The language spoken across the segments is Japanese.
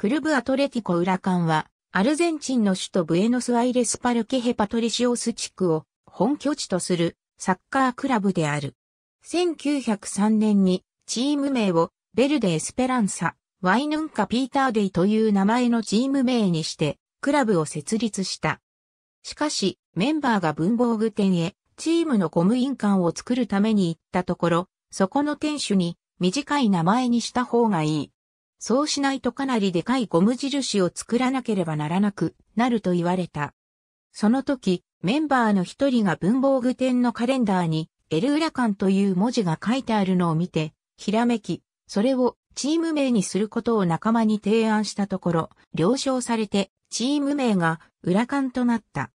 クルブアトレティコウラカンは、アルゼンチンの首都ブエノスアイレスパルケヘパトリシオス地区を本拠地とするサッカークラブである。1903年にチーム名をベルデ・エスペランサ、ワイヌンカ・ピーター・デイという名前のチーム名にしてクラブを設立した。しかし、メンバーが文房具店へチームの公務員館を作るために行ったところ、そこの店主に短い名前にした方がいいそうしないとかなりでかいゴム印を作らなければならなくなると言われた。その時、メンバーの一人が文房具店のカレンダーに、エルウラカンという文字が書いてあるのを見て、ひらめき、それをチーム名にすることを仲間に提案したところ、了承されて、チーム名がウラカンとなった。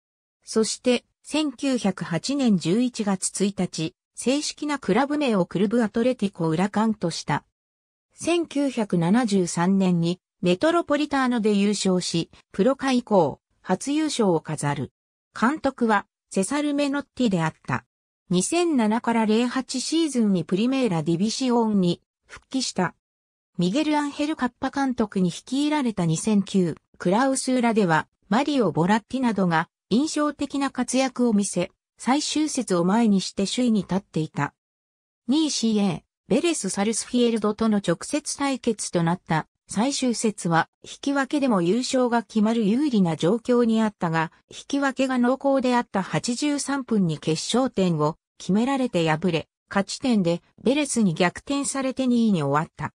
そして、1908年11月1日、正式なクラブ名をクルブアトレティコウラカンとした。1973年にメトロポリターノで優勝し、プロ化以降、初優勝を飾る。監督は、セサル・メノッティであった。2007から08シーズンにプリメーラ・ディビシオンに復帰した。ミゲル・アンヘル・カッパ監督に率いられた2009、クラウス裏では、マリオ・ボラッティなどが印象的な活躍を見せ、最終節を前にして首位に立っていた。2位 CA、ベレス・サルスフィエルドとの直接対決となった最終節は引き分けでも優勝が決まる有利な状況にあったが、引き分けが濃厚であった83分に決勝点を決められて敗れ、勝ち点でベレスに逆転されて2位に終わった。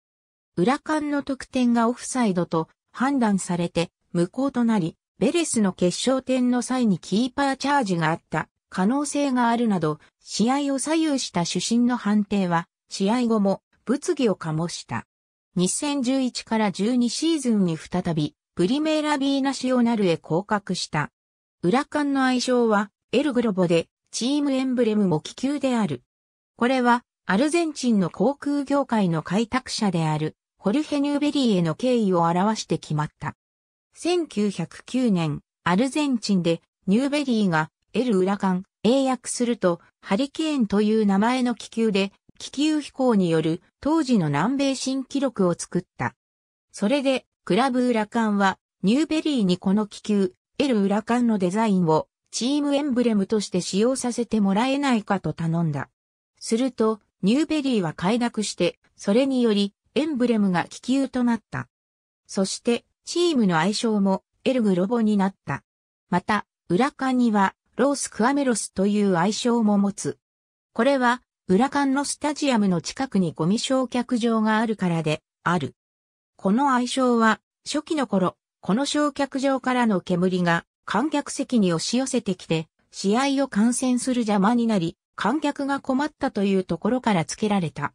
裏間の得点がオフサイドと判断されて無効となり、ベレスの決勝点の際にキーパーチャージがあった可能性があるなど、試合を左右した主審の判定は試合後も物議を醸した。2011から12シーズンに再び、プリメーラビーナシオナルへ降格した。裏間の愛称は、エルグロボで、チームエンブレムも気球である。これは、アルゼンチンの航空業界の開拓者である、ホルヘ・ニューベリーへの敬意を表して決まった。1909年、アルゼンチンで、ニューベリーが、エル・ウラカン、英訳すると、ハリケーンという名前の気球で、気球飛行による当時の南米新記録を作った。それで、クラブ・ウラカンは、ニューベリーにこの気球、エル・ウラカンのデザインを、チームエンブレムとして使用させてもらえないかと頼んだ。すると、ニューベリーは快諾して、それにより、エンブレムが気球となった。そして、チームの愛称も、エル・グロボになった。また、ウラカンには、ロース・クアメロスという愛称も持つ。これは、裏館のスタジアムの近くにゴミ焼却場があるからで、ある。この愛称は、初期の頃、この焼却場からの煙が観客席に押し寄せてきて、試合を観戦する邪魔になり、観客が困ったというところから付けられた。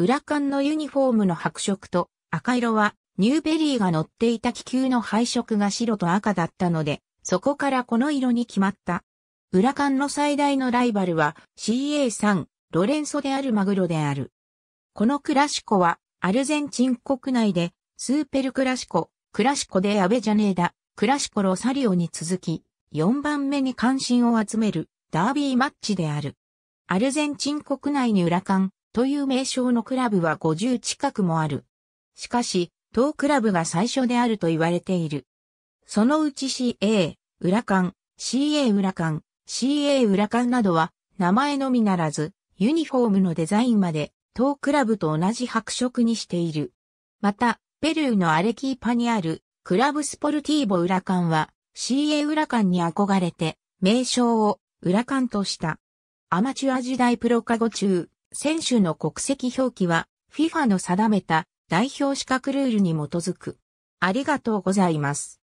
裏館のユニフォームの白色と赤色は、ニューベリーが乗っていた気球の配色が白と赤だったので、そこからこの色に決まった。裏館の最大のライバルは CA3 ロレンソであるマグロである。このクラシコは、アルゼンチン国内で、スーペルクラシコ、クラシコでアベジャネーダ、クラシコロサリオに続き、4番目に関心を集める、ダービーマッチである。アルゼンチン国内に裏ンという名称のクラブは50近くもある。しかし、当クラブが最初であると言われている。そのうち CA、裏ン CA 裏ン CA 裏ンなどは、名前のみならず、ユニフォームのデザインまで、当クラブと同じ白色にしている。また、ペルーのアレキーパにある、クラブスポルティーボウラカンは、CA ウラカンに憧れて、名称をウラカンとした。アマチュア時代プロカゴ中、選手の国籍表記は FIFA の定めた代表資格ルールに基づく。ありがとうございます。